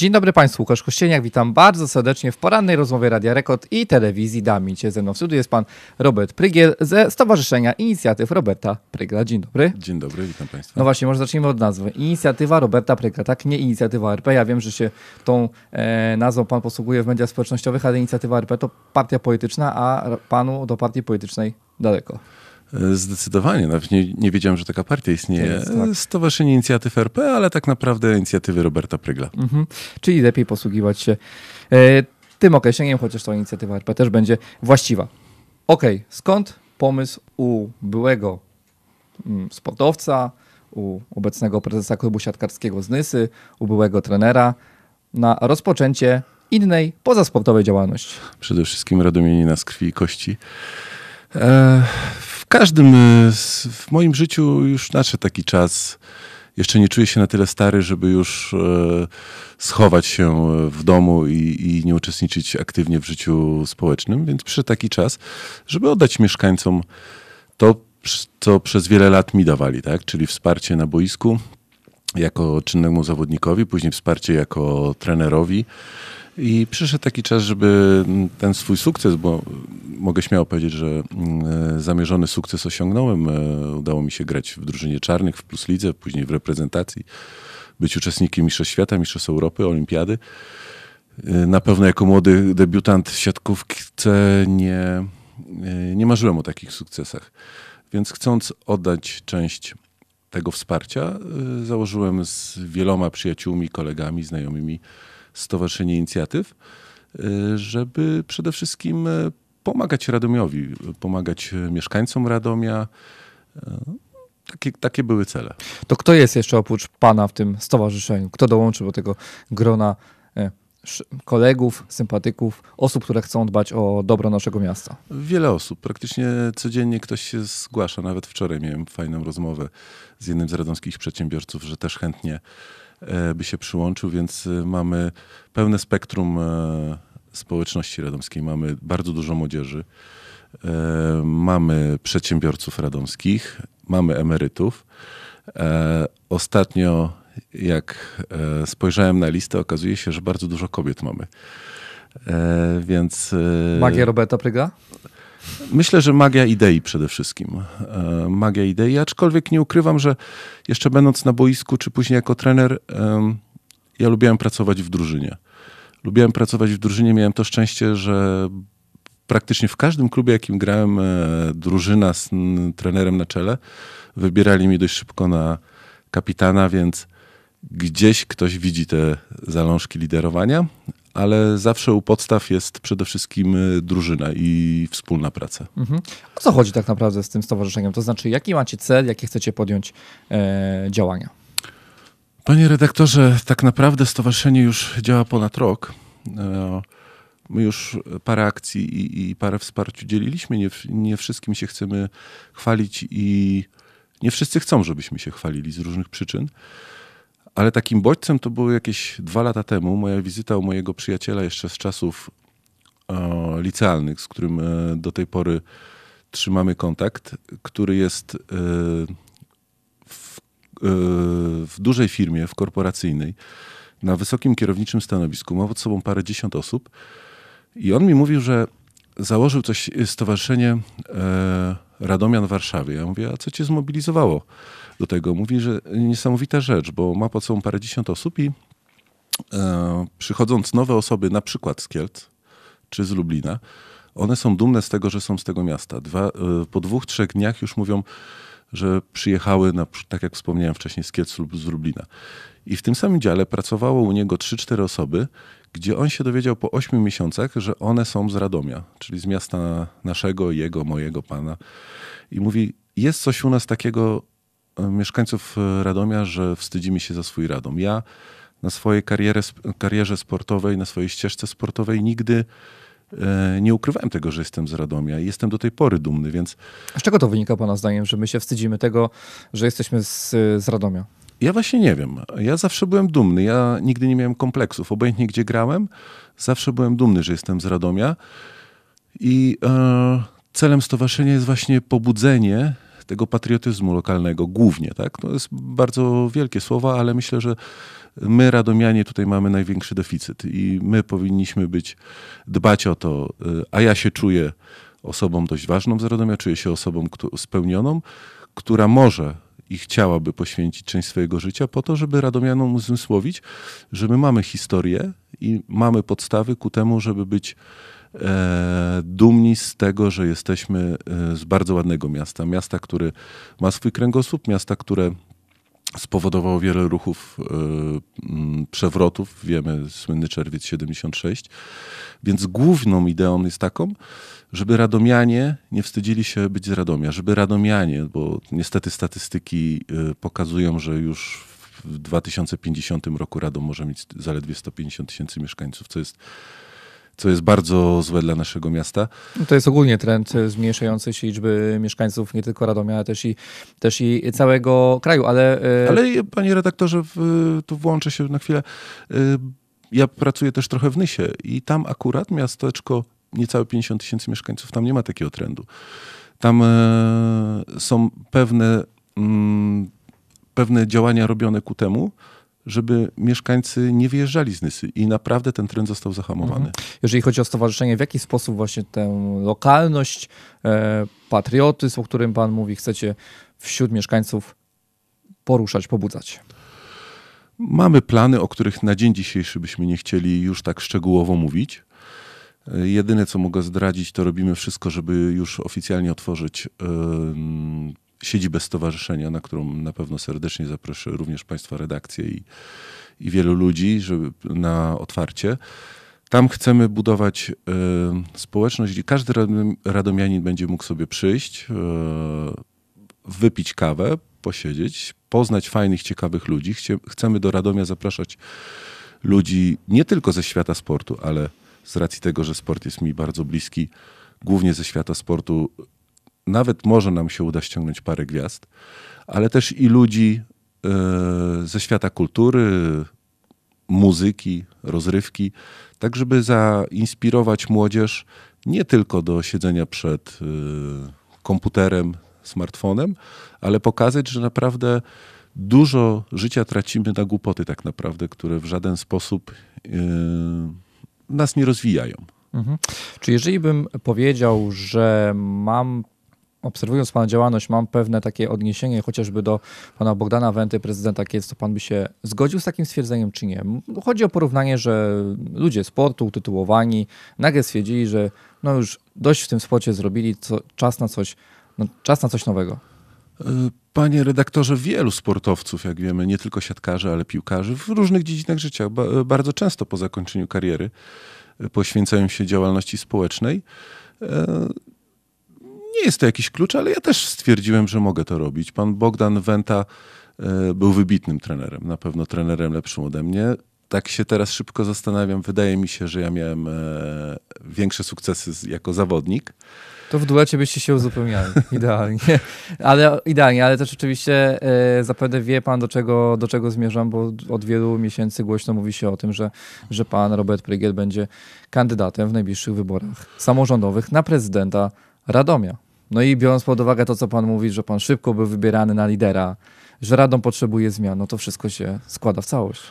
Dzień dobry Państwu, Łukasz Kościeniak, witam bardzo serdecznie w porannej rozmowie Radia Rekord i Telewizji Damicie. Ze mną w studiu jest Pan Robert Prygiel ze Stowarzyszenia Inicjatyw Roberta Prygla. Dzień dobry. Dzień dobry, witam Państwa. No właśnie, może zacznijmy od nazwy. Inicjatywa Roberta Prygla, tak? Nie Inicjatywa RP. Ja wiem, że się tą e, nazwą Pan posługuje w mediach społecznościowych, ale Inicjatywa RP to partia polityczna, a Panu do partii politycznej daleko. E, zdecydowanie. Nawet nie, nie wiedziałem, że taka partia istnieje. Tak jest, tak. Stowarzyszenie Inicjatyw RP, ale tak naprawdę inicjatywy Roberta Prygla. Mhm. Czyli lepiej posługiwać się e, tym określeniem, chociaż to inicjatywa RP też będzie właściwa. Okej, okay. skąd pomysł u byłego mm, sportowca, u obecnego prezesa klubu siatkarskiego z Nysy, u byłego trenera na rozpoczęcie innej pozasportowej działalności? Przede wszystkim radomieni nas krwi i kości. E, każdym y, w moim życiu już nadszedł taki czas. Jeszcze nie czuję się na tyle stary, żeby już e, schować się w domu i, i nie uczestniczyć aktywnie w życiu społecznym, więc przyszedł taki czas, żeby oddać mieszkańcom to, co przez wiele lat mi dawali, tak? czyli wsparcie na boisku jako czynnemu zawodnikowi, później wsparcie jako trenerowi i przyszedł taki czas, żeby mm, ten swój sukces, bo mogę śmiało powiedzieć, że mm, e, zamierzony sukces osiągnąłem. E, udało mi się grać w drużynie czarnych, w Plus Lidze, później w reprezentacji, być uczestnikiem Mistrzostw Świata, Mistrzostw Europy, Olimpiady. E, na pewno jako młody debiutant siatkówce nie, nie marzyłem o takich sukcesach. Więc chcąc oddać część tego wsparcia, założyłem z wieloma przyjaciółmi, kolegami, znajomymi Stowarzyszenie Inicjatyw, e, żeby przede wszystkim e, pomagać Radomiowi, pomagać e, mieszkańcom Radomia. Takie, takie były cele. To kto jest jeszcze oprócz pana w tym stowarzyszeniu? Kto dołączył do tego grona kolegów, sympatyków, osób, które chcą dbać o dobro naszego miasta? Wiele osób. Praktycznie codziennie ktoś się zgłasza. Nawet wczoraj miałem fajną rozmowę z jednym z radomskich przedsiębiorców, że też chętnie e, by się przyłączył, więc e, mamy pełne spektrum e, społeczności radomskiej. Mamy bardzo dużo młodzieży, mamy przedsiębiorców radomskich, mamy emerytów. Ostatnio jak e, spojrzałem na listę, okazuje się, że bardzo dużo kobiet mamy. E, więc. E, magia Roberta Pryga? Myślę, że magia idei przede wszystkim. Magia idei, aczkolwiek nie ukrywam, że jeszcze będąc na boisku, czy później jako trener, ja lubiłem pracować w drużynie. Lubiłem pracować w drużynie, miałem to szczęście, że praktycznie w każdym klubie, jakim grałem, drużyna z trenerem na czele wybierali mi dość szybko na kapitana, więc Gdzieś ktoś widzi te zalążki liderowania, ale zawsze u podstaw jest przede wszystkim y, drużyna i wspólna praca. Mhm. O co chodzi tak naprawdę z tym stowarzyszeniem? To znaczy, jaki macie cel, jakie chcecie podjąć e, działania? Panie redaktorze, tak naprawdę stowarzyszenie już działa ponad rok. E, my już parę akcji i, i parę wsparciu dzieliliśmy. Nie, nie wszystkim się chcemy chwalić i nie wszyscy chcą, żebyśmy się chwalili z różnych przyczyn. Ale takim bodźcem to było jakieś dwa lata temu moja wizyta u mojego przyjaciela jeszcze z czasów o, e, licealnych, z którym e, do tej pory trzymamy kontakt, który jest e, w, e, w dużej firmie, w korporacyjnej, na wysokim kierowniczym stanowisku. Ma pod sobą parę dziesiąt osób i on mi mówił, że założył coś, stowarzyszenie e, Radomian w Warszawie. Ja mówię, a co cię zmobilizowało do tego? Mówi, że niesamowita rzecz, bo ma pod sobą parędziesiąt osób i e, przychodząc nowe osoby, na przykład z Kielc czy z Lublina, one są dumne z tego, że są z tego miasta. Dwa, e, po dwóch, trzech dniach już mówią, że przyjechały, na, tak jak wspomniałem wcześniej, z Kielc lub z Lublina. I w tym samym dziale pracowało u niego 3-4 osoby gdzie on się dowiedział po 8 miesiącach, że one są z Radomia, czyli z miasta naszego, jego, mojego pana. I mówi, jest coś u nas takiego e, mieszkańców e, Radomia, że wstydzimy się za swój Radom. Ja na swojej karierę, karierze sportowej, na swojej ścieżce sportowej nigdy e, nie ukrywałem tego, że jestem z Radomia i jestem do tej pory dumny, więc... Z czego to wynika Pana zdaniem, że my się wstydzimy tego, że jesteśmy z, z Radomia? Ja właśnie nie wiem. Ja zawsze byłem dumny. Ja nigdy nie miałem kompleksów. Obojętnie gdzie grałem, zawsze byłem dumny, że jestem z Radomia. I e, celem stowarzyszenia jest właśnie pobudzenie tego patriotyzmu lokalnego głównie. Tak? To jest bardzo wielkie słowa, ale myślę, że my, Radomianie, tutaj mamy największy deficyt i my powinniśmy być, dbać o to, e, a ja się czuję osobą dość ważną z Radomia, czuję się osobą kto, spełnioną, która może i chciałaby poświęcić część swojego życia po to, żeby Radomianom uzmysłowić, że my mamy historię i mamy podstawy ku temu, żeby być e, dumni z tego, że jesteśmy e, z bardzo ładnego miasta. Miasta, które ma swój kręgosłup, miasta, które spowodowało wiele ruchów, e, przewrotów. Wiemy, słynny czerwiec 76. Więc główną ideą jest taką, żeby Radomianie nie wstydzili się być z Radomia, żeby Radomianie, bo niestety statystyki y, pokazują, że już w 2050 roku Radom może mieć zaledwie 150 tysięcy mieszkańców, co jest co jest bardzo złe dla naszego miasta. No to jest ogólnie trend y, zmniejszający się liczby mieszkańców nie tylko Radomia, ale też i, też i całego kraju, ale... Y, ale panie redaktorze, tu włączę się na chwilę. Ja pracuję też trochę w Nysie i tam akurat miasteczko niecałe 50 tysięcy mieszkańców, tam nie ma takiego trendu. Tam e, są pewne, mm, pewne działania robione ku temu, żeby mieszkańcy nie wyjeżdżali z Nysy i naprawdę ten trend został zahamowany. Mhm. Jeżeli chodzi o stowarzyszenie, w jaki sposób właśnie tę lokalność, e, patriotyzm, o którym Pan mówi, chcecie wśród mieszkańców poruszać, pobudzać? Mamy plany, o których na dzień dzisiejszy byśmy nie chcieli już tak szczegółowo mówić, E, jedyne, co mogę zdradzić, to robimy wszystko, żeby już oficjalnie otworzyć siedzibę stowarzyszenia, na którą na pewno serdecznie zaproszę również Państwa redakcję i, i wielu ludzi żeby, na otwarcie. Tam chcemy budować społeczność, i każdy radomianin będzie mógł sobie przyjść, e, wypić kawę, posiedzieć, poznać fajnych, ciekawych ludzi. Chcie, chcemy do Radomia zapraszać ludzi nie tylko ze świata sportu, ale z racji tego, że sport jest mi bardzo bliski, głównie ze świata sportu, nawet może nam się uda ściągnąć parę gwiazd, ale też i ludzi e, ze świata kultury, muzyki, rozrywki, tak żeby zainspirować młodzież nie tylko do siedzenia przed e, komputerem, smartfonem, ale pokazać, że naprawdę dużo życia tracimy na głupoty, tak naprawdę, które w żaden sposób e, nas nie rozwijają. Mhm. Czy jeżeli bym powiedział, że mam obserwując Pana działalność, mam pewne takie odniesienie chociażby do Pana Bogdana Wenty, prezydenta Kielc, to Pan by się zgodził z takim stwierdzeniem, czy nie? Chodzi o porównanie, że ludzie sportu utytułowani nagle stwierdzili, że no już dość w tym spocie zrobili, co, czas na coś no, czas na coś nowego. E, panie redaktorze, wielu sportowców, jak wiemy, nie tylko siatkarzy, ale piłkarzy w różnych dziedzinach życia, e, bardzo często po zakończeniu kariery e, poświęcają się działalności społecznej. Nie jest to jakiś klucz, ale ja też stwierdziłem, że mogę to robić. Pan Bogdan Wenta był wybitnym trenerem, na pewno trenerem lepszym ode mnie. Tak się teraz szybko zastanawiam. Wydaje mi się, że ja miałem większe sukcesy jako zawodnik. To w duecie byście się uzupełniali. Idealnie. Ale idealnie, ale też oczywiście e, zapewne wie pan, do czego, do czego zmierzam, bo od wielu miesięcy głośno mówi się o tym, że, że pan Robert Prygiel będzie kandydatem w najbliższych wyborach samorządowych na prezydenta Radomia. No i biorąc pod uwagę to, co pan mówi, że pan szybko był wybierany na lidera, że Radom potrzebuje zmian, no to wszystko się składa w całość.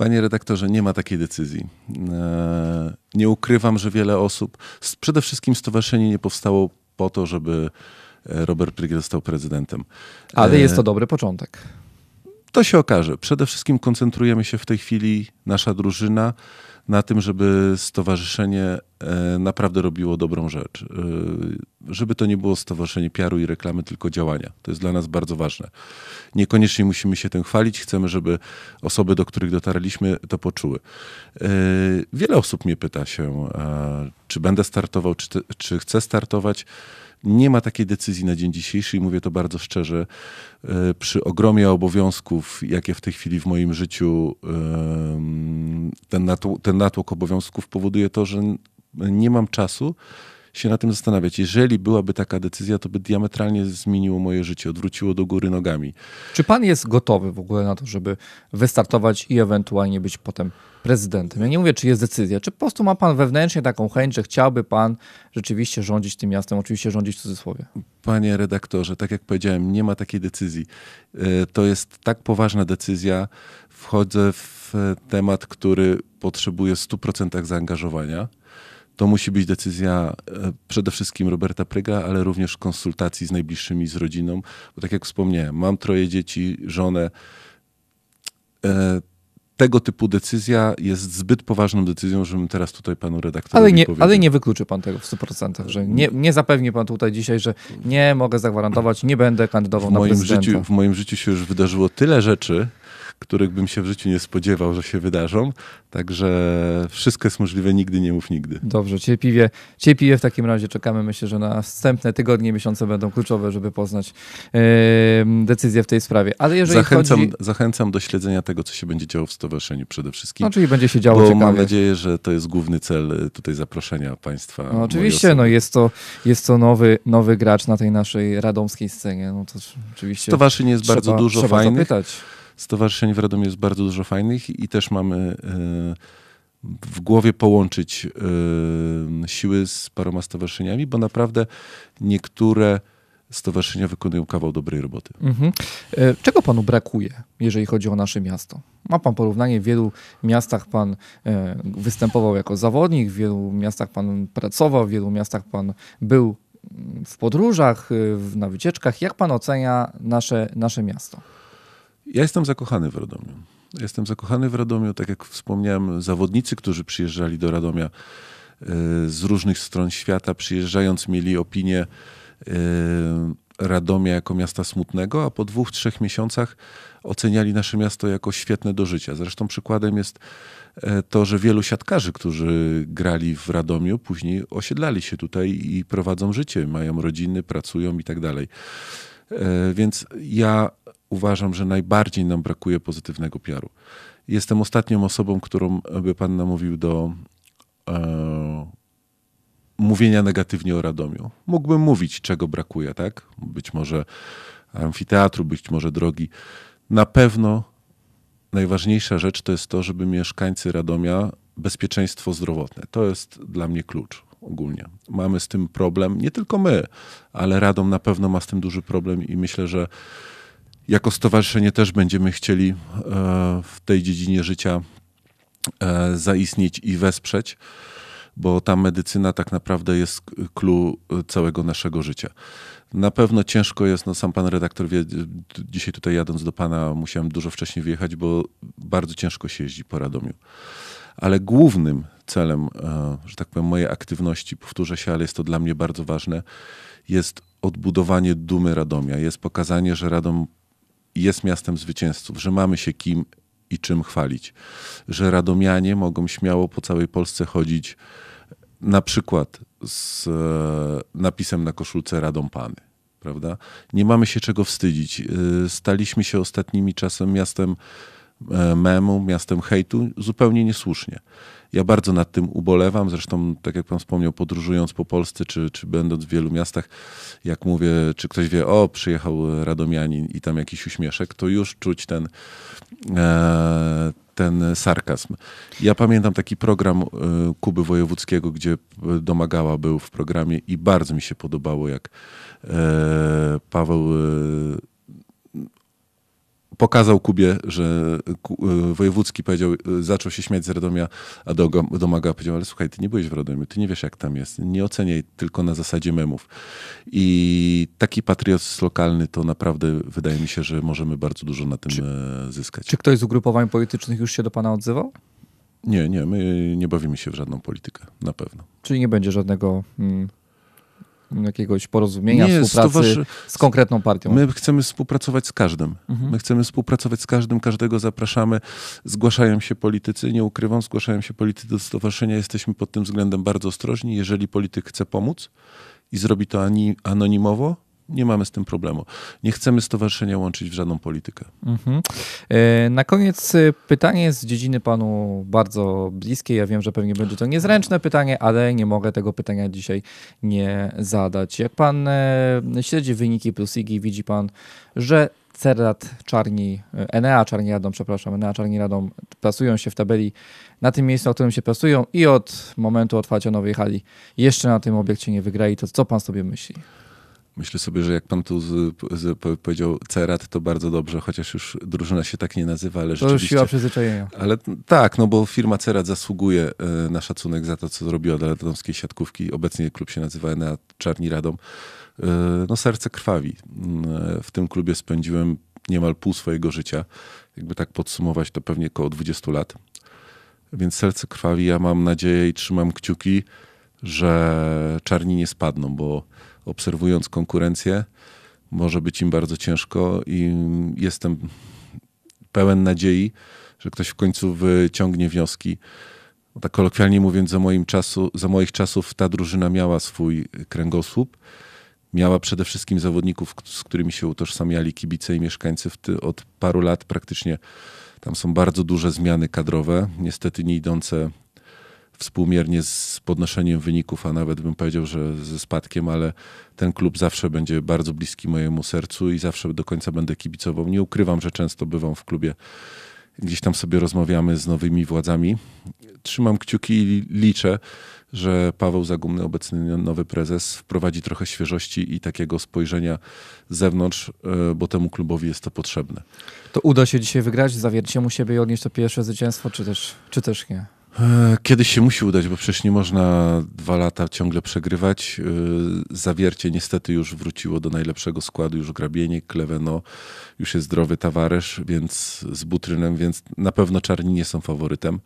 Panie redaktorze, nie ma takiej decyzji. E, nie ukrywam, że wiele osób, przede wszystkim stowarzyszenie nie powstało po to, żeby e, Robert Pryk został prezydentem. Ale jest e, to dobry początek. To się okaże. Przede wszystkim koncentrujemy się w tej chwili, nasza drużyna, na tym, żeby stowarzyszenie e, naprawdę robiło dobrą rzecz. E, żeby to nie było stowarzyszenie PR-u i reklamy, tylko działania. To jest dla nas bardzo ważne. Niekoniecznie musimy się tym chwalić, chcemy, żeby osoby, do których dotarliśmy, to poczuły. E, wiele osób mnie pyta się, czy będę startował, czy, czy chcę startować. Nie ma takiej decyzji na dzień dzisiejszy i mówię to bardzo szczerze. E, przy ogromie obowiązków, jakie w tej chwili w moim życiu, ten natłok, ten natłok obowiązków powoduje to, że nie mam czasu się na tym zastanawiać. Jeżeli byłaby taka decyzja, to by diametralnie zmieniło moje życie, odwróciło do góry nogami. Czy pan jest gotowy w ogóle na to, żeby wystartować i ewentualnie być potem prezydentem? Ja nie mówię, czy jest decyzja, czy po prostu ma pan wewnętrznie taką chęć, że chciałby pan rzeczywiście rządzić tym miastem, oczywiście rządzić w cudzysłowie. Panie redaktorze, tak jak powiedziałem, nie ma takiej decyzji. E, to jest tak poważna decyzja. Wchodzę w temat, który potrzebuje 100% zaangażowania to musi być decyzja e, przede wszystkim Roberta Pryga, ale również konsultacji z najbliższymi, z rodziną. Bo tak jak wspomniałem, mam troje dzieci, żonę. E, tego typu decyzja jest zbyt poważną decyzją, żebym teraz tutaj panu redaktorowi ale nie, powiedział. Ale nie wykluczy pan tego w 100%, że nie, nie zapewni pan tutaj dzisiaj, że nie mogę zagwarantować, nie będę kandydował w na moim prezydenta. Życiu, w moim życiu się już wydarzyło tyle rzeczy, których bym się w życiu nie spodziewał, że się wydarzą. Także wszystko jest możliwe, nigdy nie mów nigdy. Dobrze, cierpliwie, cierpliwie w takim razie czekamy. Myślę, że następne tygodnie, miesiące będą kluczowe, żeby poznać yy, decyzję w tej sprawie. Ale jeżeli zachęcam, chodzi... zachęcam do śledzenia tego, co się będzie działo w stowarzyszeniu przede wszystkim. No, czyli będzie się działo bo mam nadzieję, że to jest główny cel y, tutaj zaproszenia państwa. No, oczywiście, no jest to, jest to nowy, nowy gracz na tej naszej radomskiej scenie. No to oczywiście Stowarzyszeń jest trzeba, bardzo dużo fajnych. Zapytać stowarzyszeń w Radomiu jest bardzo dużo fajnych i też mamy e, w głowie połączyć e, siły z paroma stowarzyszeniami, bo naprawdę niektóre stowarzyszenia wykonują kawał dobrej roboty. Mhm. E, czego panu brakuje, jeżeli chodzi o nasze miasto? Ma pan porównanie, w wielu miastach pan występował jako zawodnik, w wielu miastach pan pracował, w wielu miastach pan był w podróżach, na wycieczkach. Jak pan ocenia nasze, nasze miasto? Ja jestem zakochany w Radomiu. Jestem zakochany w Radomiu, tak jak wspomniałem, zawodnicy, którzy przyjeżdżali do Radomia e, z różnych stron świata, przyjeżdżając, mieli opinię e, Radomia jako miasta smutnego, a po dwóch, trzech miesiącach oceniali nasze miasto jako świetne do życia. Zresztą przykładem jest e, to, że wielu siatkarzy, którzy grali w Radomiu, później osiedlali się tutaj i prowadzą życie, mają rodziny, pracują i tak dalej. Więc ja uważam, że najbardziej nam brakuje pozytywnego PR-u. Jestem ostatnią osobą, którą by pan namówił do e, mówienia negatywnie o Radomiu. Mógłbym mówić, czego brakuje, tak? Być może amfiteatru, być może drogi. Na pewno najważniejsza rzecz to jest to, żeby mieszkańcy Radomia bezpieczeństwo zdrowotne. To jest dla mnie klucz ogólnie. Mamy z tym problem, nie tylko my, ale Radom na pewno ma z tym duży problem i myślę, że jako stowarzyszenie też będziemy chcieli e, w tej dziedzinie życia e, zaistnieć i wesprzeć, bo ta medycyna tak naprawdę jest clue całego naszego życia. Na pewno ciężko jest, no sam pan redaktor wie, dzisiaj tutaj jadąc do pana musiałem dużo wcześniej wyjechać, bo bardzo ciężko się jeździ po Radomiu. Ale głównym celem, e, że tak powiem, mojej aktywności, powtórzę się, ale jest to dla mnie bardzo ważne, jest odbudowanie dumy Radomia, jest pokazanie, że Radom jest miastem zwycięzców, że mamy się kim i czym chwalić, że radomianie mogą śmiało po całej Polsce chodzić na przykład z e, napisem na koszulce Radom Pany. Prawda? Nie mamy się czego wstydzić. E, staliśmy się ostatnimi czasem miastem E, memu, miastem hejtu, zupełnie niesłusznie. Ja bardzo nad tym ubolewam. Zresztą, tak jak pan wspomniał, podróżując po Polsce, czy, czy będąc w wielu miastach, jak mówię, czy ktoś wie, o, przyjechał Radomianin i tam jakiś uśmieszek, to już czuć ten, e, ten sarkazm. Ja pamiętam taki program e, Kuby Wojewódzkiego, gdzie domagała był w programie i bardzo mi się podobało, jak Paweł pokazał Kubie, że e, e, Wojewódzki powiedział, e, zaczął się śmiać z Radomia, a do, Domaga powiedział, ale słuchaj, ty nie byłeś w Radomiu, ty nie wiesz jak tam jest, nie oceniaj tylko na zasadzie memów. I taki patriot lokalny to naprawdę wydaje mi się, że możemy bardzo dużo na tym czy, zyskać. Czy ktoś z ugrupowań politycznych już się do pana odzywał? Nie, nie, my nie bawimy się w żadną politykę, na pewno. Czyli nie będzie żadnego... Hmm jakiegoś porozumienia, nie, współpracy z konkretną partią? My chcemy współpracować z każdym. Mhm. My chcemy współpracować z każdym, każdego zapraszamy. Zgłaszają się politycy, nie ukrywam, zgłaszają się politycy do stowarzyszenia. Jesteśmy pod tym względem bardzo ostrożni. Jeżeli polityk chce pomóc i zrobi to ani anonimowo, nie mamy z tym problemu. Nie chcemy stowarzyszenia łączyć w żadną politykę. Mhm. E, na koniec e, pytanie z dziedziny panu bardzo bliskiej. Ja wiem, że pewnie będzie to niezręczne pytanie, ale nie mogę tego pytania dzisiaj nie zadać. Jak pan e, śledzi wyniki Plusigi, widzi pan, że Cerat Czarni, Enea Czarni Radom, przepraszam, Enea Czarni Radom plasują się w tabeli na tym miejscu, na którym się plasują i od momentu otwarcia nowej hali jeszcze na tym obiekcie nie wygrali, to co pan sobie myśli? Myślę sobie, że jak pan tu z, z, powiedział Cerat, to bardzo dobrze, chociaż już drużyna się tak nie nazywa, ale to rzeczywiście... To siła przyzwyczajenia. Ale tak, no bo firma Cerat zasługuje e, na szacunek za to, co zrobiła dla radomskiej siatkówki. Obecnie klub się nazywa na Czarni Radom. E, no serce krwawi. Mm, e, w tym klubie spędziłem niemal pół swojego życia. Jakby tak podsumować, to pewnie około 20 lat. Więc serce krwawi. Ja mam nadzieję i trzymam kciuki, że czarni nie spadną, bo obserwując konkurencję, może być im bardzo ciężko i jestem pełen nadziei, że ktoś w końcu wyciągnie wnioski. Tak kolokwialnie mówiąc, za, moim czasu, za moich czasów ta drużyna miała swój kręgosłup. Miała przede wszystkim zawodników, z którymi się utożsamiali kibice i mieszkańcy ty, od paru lat praktycznie. Tam są bardzo duże zmiany kadrowe, niestety nie idące współmiernie z podnoszeniem wyników, a nawet bym powiedział, że ze spadkiem, ale ten klub zawsze będzie bardzo bliski mojemu sercu i zawsze do końca będę kibicował. Nie ukrywam, że często bywam w klubie. Gdzieś tam sobie rozmawiamy z nowymi władzami. Trzymam kciuki i liczę, że Paweł Zagumny, obecny nowy prezes, wprowadzi trochę świeżości i takiego spojrzenia z zewnątrz, e, bo temu klubowi jest to potrzebne. To uda się dzisiaj wygrać, zawiercie mu siebie i odnieść to pierwsze zwycięstwo, czy też, czy też nie? E, kiedyś się musi udać, bo przecież nie można dwa lata ciągle przegrywać. E, zawiercie niestety już wróciło do najlepszego składu, już grabienie, kleweno, już jest zdrowy towarzysz, więc z butrynem, więc na pewno czarni nie są faworytem,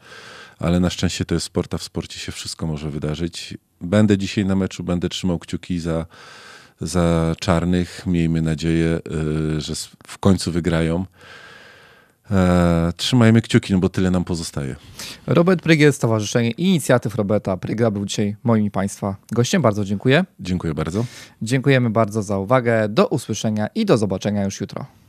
ale na szczęście to jest sport, a w sporcie się wszystko może wydarzyć. Będę dzisiaj na meczu, będę trzymał kciuki za, za czarnych. Miejmy nadzieję, e, że w końcu wygrają. E, trzymajmy kciuki, no bo tyle nam pozostaje. Robert Prygiel, Stowarzyszenie Inicjatyw Roberta Pryga był dzisiaj moim i Państwa gościem. Bardzo dziękuję. Dziękuję bardzo. Dziękujemy bardzo za uwagę. Do usłyszenia i do zobaczenia już jutro.